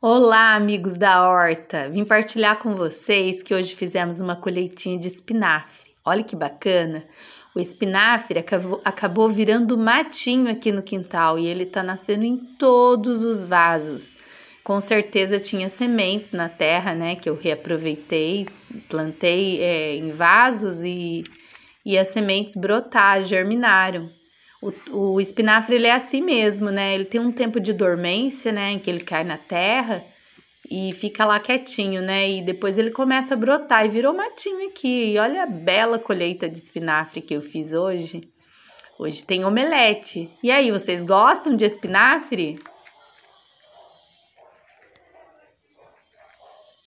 Olá, amigos da horta! Vim partilhar com vocês que hoje fizemos uma colheitinha de espinafre. Olha que bacana! O espinafre acabou, acabou virando matinho aqui no quintal e ele está nascendo em todos os vasos. Com certeza tinha sementes na terra, né? Que eu reaproveitei, plantei é, em vasos e, e as sementes brotaram, germinaram. O, o espinafre ele é assim mesmo, né? Ele tem um tempo de dormência, né? Em que ele cai na terra e fica lá quietinho, né? E depois ele começa a brotar e virou matinho aqui. E olha a bela colheita de espinafre que eu fiz hoje. Hoje tem omelete. E aí, vocês gostam de espinafre?